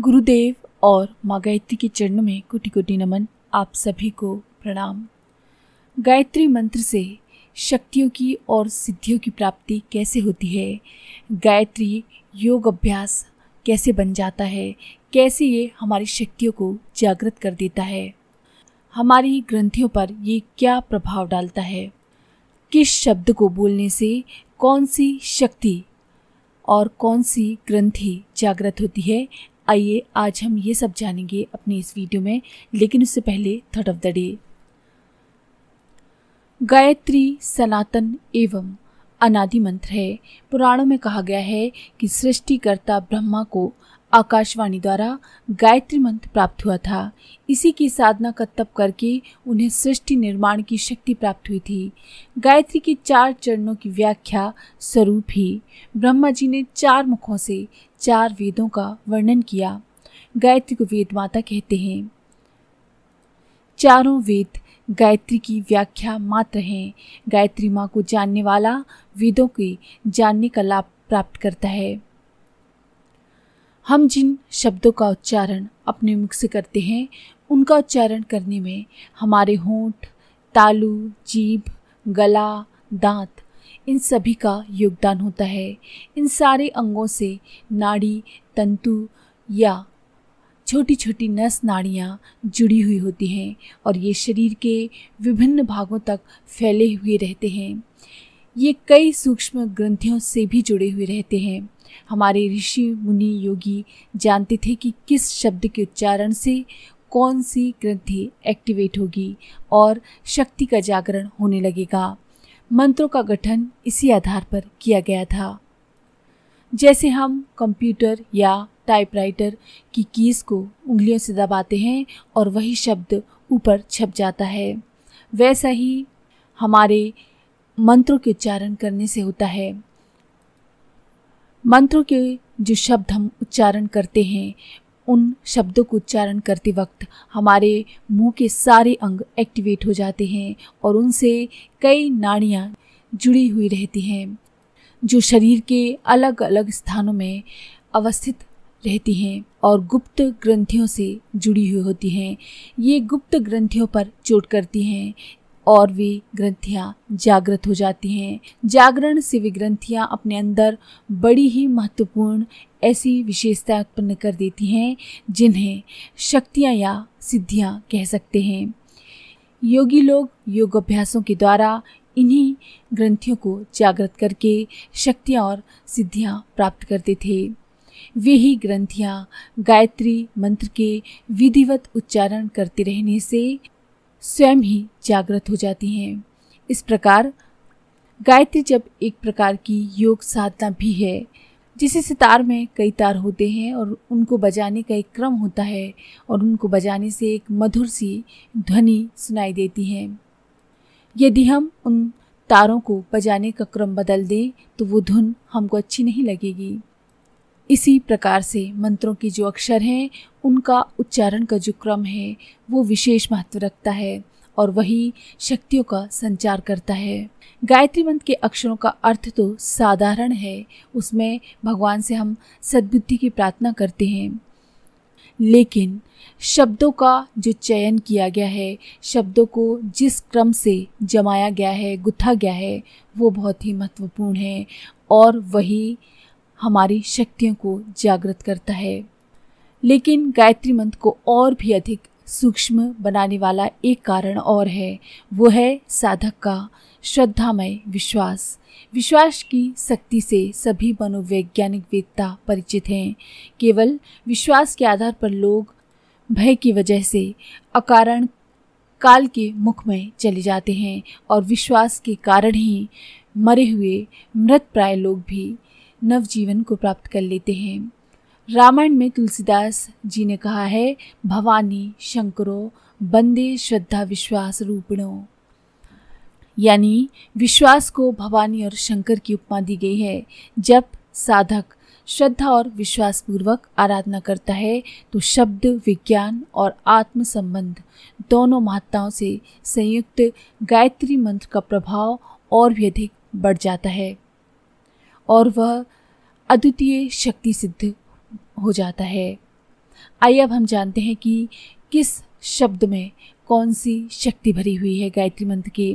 गुरुदेव और माँ गायत्री के चरणों में कुटी कोटि नमन आप सभी को प्रणाम गायत्री मंत्र से शक्तियों की और सिद्धियों की प्राप्ति कैसे होती है गायत्री योग अभ्यास कैसे बन जाता है कैसे ये हमारी शक्तियों को जागृत कर देता है हमारी ग्रंथियों पर ये क्या प्रभाव डालता है किस शब्द को बोलने से कौन सी शक्ति और कौन सी ग्रंथि जागृत होती है आइए आज हम ये सब जानेंगे अपने इस वीडियो में लेकिन उससे पहले थर्ड ऑफ द डे गायत्री सनातन एवं अनादि मंत्र है पुराणों में कहा गया है कि सृष्टिकर्ता ब्रह्मा को आकाशवाणी द्वारा गायत्री मंत्र प्राप्त हुआ था इसी की साधना का तप करके उन्हें सृष्टि निर्माण की शक्ति प्राप्त हुई थी गायत्री के चार चरणों की व्याख्या स्वरूप ही ब्रह्मा जी ने चार मुखों से चार वेदों का वर्णन किया गायत्री को वेद माता कहते हैं चारों वेद गायत्री की व्याख्या मात्र हैं गायत्री माँ को जानने वाला वेदों के जानने का लाभ प्राप्त करता है हम जिन शब्दों का उच्चारण अपने मुख से करते हैं उनका उच्चारण करने में हमारे होंठ तालू जीभ गला दांत इन सभी का योगदान होता है इन सारे अंगों से नाड़ी तंतु या छोटी छोटी नस नाड़ियाँ जुड़ी हुई होती हैं और ये शरीर के विभिन्न भागों तक फैले हुए रहते हैं ये कई सूक्ष्म ग्रंथियों से भी जुड़े हुए रहते हैं हमारे ऋषि मुनि योगी जानते थे कि किस शब्द के उच्चारण से कौन सी ग्रंथि एक्टिवेट होगी और शक्ति का जागरण होने लगेगा मंत्रों का गठन इसी आधार पर किया गया था जैसे हम कंप्यूटर या टाइपराइटर की कीज़ को उंगलियों से दबाते हैं और वही शब्द ऊपर छप जाता है वैसा ही हमारे मंत्रों के उच्चारण करने से होता है मंत्रों के जो शब्द हम उच्चारण करते हैं उन शब्दों को उच्चारण करते वक्त हमारे मुंह के सारे अंग एक्टिवेट हो जाते हैं और उनसे कई नाड़ियाँ जुड़ी हुई रहती हैं जो शरीर के अलग अलग स्थानों में अवस्थित रहती हैं और गुप्त ग्रंथियों से जुड़ी हुई होती हैं ये गुप्त ग्रंथियों पर चोट करती हैं और वे ग्रंथियाँ जागृत हो जाती हैं जागरण से वे ग्रंथियाँ अपने अंदर बड़ी ही महत्वपूर्ण ऐसी विशेषताएं उत्पन्न कर देती हैं जिन्हें शक्तियाँ या सिद्धियाँ कह सकते हैं योगी लोग योग अभ्यासों के द्वारा इन्हीं ग्रंथियों को जागृत करके शक्तियाँ और सिद्धियाँ प्राप्त करते थे वे ही ग्रंथियाँ गायत्री मंत्र के विधिवत उच्चारण करते रहने से स्वयं ही जागृत हो जाती हैं इस प्रकार गायत्री जब एक प्रकार की योग साधना भी है जिसे सितार में कई तार होते हैं और उनको बजाने का एक क्रम होता है और उनको बजाने से एक मधुर सी ध्वनि सुनाई देती है यदि हम उन तारों को बजाने का क्रम बदल दें तो वो धुन हमको अच्छी नहीं लगेगी इसी प्रकार से मंत्रों के जो अक्षर हैं उनका उच्चारण का जो क्रम है वो विशेष महत्व रखता है और वही शक्तियों का संचार करता है गायत्री मंत्र के अक्षरों का अर्थ तो साधारण है उसमें भगवान से हम सद्बुद्धि की प्रार्थना करते हैं लेकिन शब्दों का जो चयन किया गया है शब्दों को जिस क्रम से जमाया गया है गुथा गया है वो बहुत ही महत्वपूर्ण है और वही हमारी शक्तियों को जागृत करता है लेकिन गायत्री मंत्र को और भी अधिक सूक्ष्म बनाने वाला एक कारण और है वो है साधक का श्रद्धामय विश्वास विश्वास की शक्ति से सभी मनोवैज्ञानिक वेदता परिचित हैं केवल विश्वास के आधार पर लोग भय की वजह से अकारण काल के मुख में चले जाते हैं और विश्वास के कारण ही मरे हुए मृत प्राय लोग भी नवजीवन को प्राप्त कर लेते हैं रामायण में तुलसीदास जी ने कहा है भवानी शंकरो बंदे श्रद्धा विश्वास रूपणों यानी विश्वास को भवानी और शंकर की उपमा दी गई है जब साधक श्रद्धा और विश्वास पूर्वक आराधना करता है तो शब्द विज्ञान और आत्म संबंध दोनों महत्ताओं से संयुक्त गायत्री मंत्र का प्रभाव और भी अधिक बढ़ जाता है और वह अद्वितीय शक्ति सिद्ध हो जाता है आइए अब हम जानते हैं कि किस शब्द में कौन सी शक्ति भरी हुई है गायत्री मंत्र के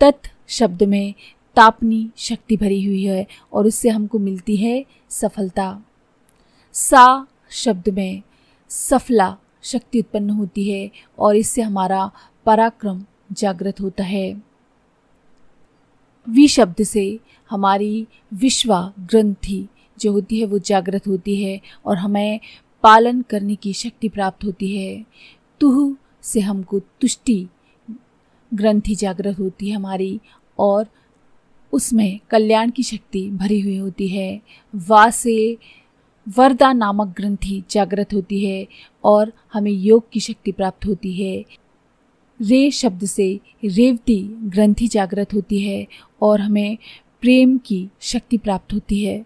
तत् शब्द में तापनी शक्ति भरी हुई है और उससे हमको मिलती है सफलता सा शब्द में सफला शक्ति उत्पन्न होती है और इससे हमारा पराक्रम जागृत होता है वी शब्द से हमारी विश्वा ग्रंथि जो होती है वो जागृत होती है और हमें पालन करने की शक्ति प्राप्त होती है तुह से हमको तुष्टि ग्रंथि जागृत होती है हमारी और उसमें कल्याण की शक्ति भरी हुई होती है वा से वरदा नामक ग्रंथि जागृत होती है और हमें योग की शक्ति प्राप्त होती है रे शब्द से रेवती ग्रंथि जागृत होती है और हमें प्रेम की शक्ति प्राप्त होती है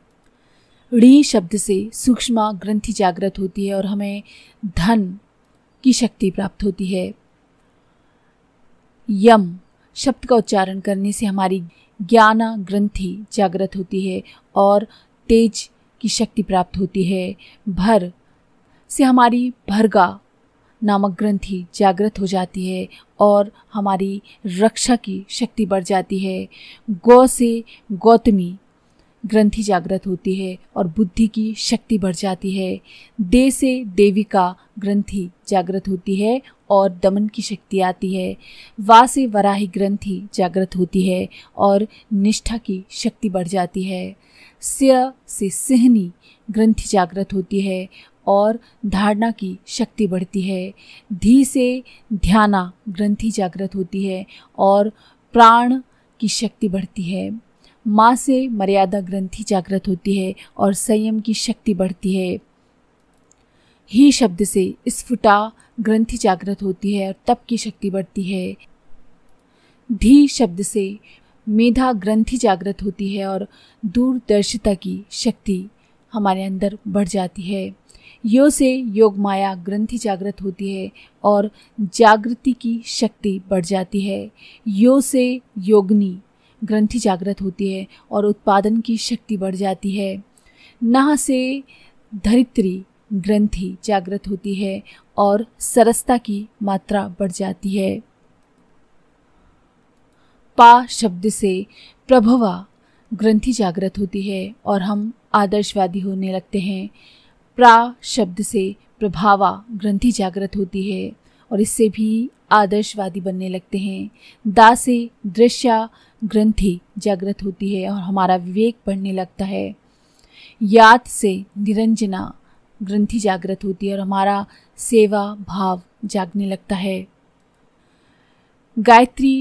री शब्द से सूक्ष्मा ग्रंथि जागृत होती है और हमें धन की शक्ति प्राप्त होती है यम शब्द का उच्चारण करने से हमारी ज्ञान ग्रंथि जागृत होती है और तेज की शक्ति प्राप्त होती है भर से हमारी भरगा नामक ग्रंथि जागृत हो जाती है और हमारी रक्षा की शक्ति बढ़ जाती है गौ से गौतमी ग्रंथि जागृत होती है और बुद्धि की शक्ति बढ़ जाती है दे से देविका ग्रंथि जागृत होती है और दमन की शक्ति आती है वा से वराही ग्रंथि जागृत होती है और निष्ठा की शक्ति बढ़ जाती है स्य से सिहनी ग्रंथि जागृत होती है और धारणा की शक्ति बढ़ती है धी से ध्याना ग्रंथि जागृत होती है और प्राण की शक्ति बढ़ती है माँ से मर्यादा ग्रंथि जागृत होती है और संयम की शक्ति बढ़ती है ही शब्द से स्फुटा ग्रंथि जागृत होती है और तप की शक्ति बढ़ती है धी शब्द से मेधा ग्रंथि जागृत होती है और दूरदर्शिता की शक्ति हमारे अंदर बढ़ जाती है यो से योग माया ग्रंथि जागृत होती है और जागृति की शक्ति बढ़ जाती है यो से योगनी ग्रंथि जागृत होती है और उत्पादन की शक्ति बढ़ जाती है नहा से धरित्री ग्रंथि जागृत होती है और सरसता की मात्रा बढ़ जाती है पा शब्द से प्रभवा ग्रंथि जागृत होती है और हम आदर्शवादी होने लगते हैं प्रा शब्द से प्रभावा ग्रंथि जागृत होती है और इससे भी आदर्शवादी बनने लगते हैं दा से दृश्या ग्रंथि जागृत होती है और हमारा विवेक बढ़ने लगता है याद से निरंजना ग्रंथि जागृत होती है और हमारा सेवा भाव जागने लगता है गायत्री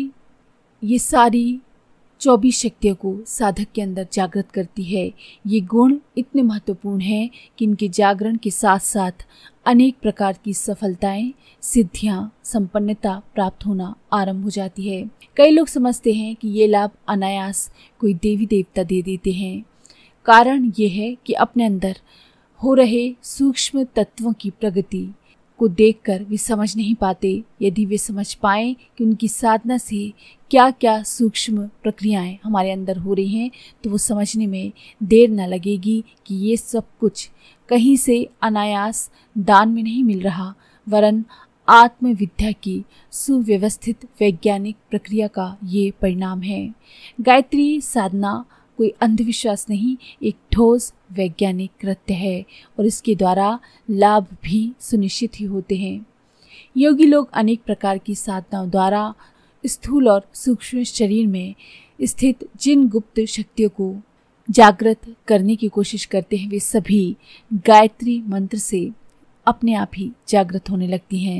ये सारी चौबीस शक्तियों को साधक के अंदर जागृत करती है ये गुण इतने महत्वपूर्ण हैं कि इनके जागरण के साथ साथ अनेक प्रकार की सफलताएं सिद्धियां संपन्नता प्राप्त होना आरंभ हो जाती है कई लोग समझते हैं कि ये लाभ अनायास कोई देवी देवता दे देते हैं कारण ये है कि अपने अंदर हो रहे सूक्ष्म तत्वों की प्रगति को देखकर वे समझ नहीं पाते यदि वे समझ पाए कि उनकी साधना से क्या क्या सूक्ष्म प्रक्रियाएं हमारे अंदर हो रही हैं तो वो समझने में देर ना लगेगी कि ये सब कुछ कहीं से अनायास दान में नहीं मिल रहा वरन आत्मविद्या की सुव्यवस्थित वैज्ञानिक प्रक्रिया का ये परिणाम है गायत्री साधना कोई अंधविश्वास नहीं एक ठोस वैज्ञानिक कृत्य है और इसके द्वारा लाभ भी सुनिश्चित ही होते हैं योगी लोग अनेक प्रकार की साधनाओं द्वारा स्थूल और सूक्ष्म शरीर में स्थित जिन गुप्त शक्तियों को जागृत करने की कोशिश करते हैं वे सभी गायत्री मंत्र से अपने आप ही जागृत होने लगती हैं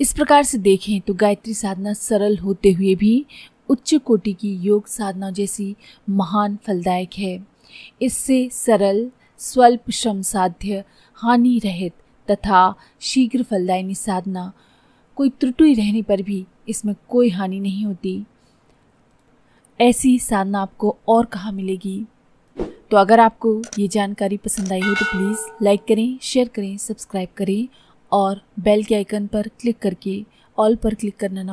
इस प्रकार से देखें तो गायत्री साधना सरल होते हुए भी उच्च कोटि की योग साधना जैसी महान फलदायक है इससे सरल स्वल्प श्रम साध्य हानि रहित तथा शीघ्र फलदाय साधना कोई त्रुटि रहने पर भी इसमें कोई हानि नहीं होती ऐसी साधना आपको और कहाँ मिलेगी तो अगर आपको ये जानकारी पसंद आई हो तो प्लीज़ लाइक करें शेयर करें सब्सक्राइब करें और बेल के आइकन पर क्लिक करके ऑल पर क्लिक करना ना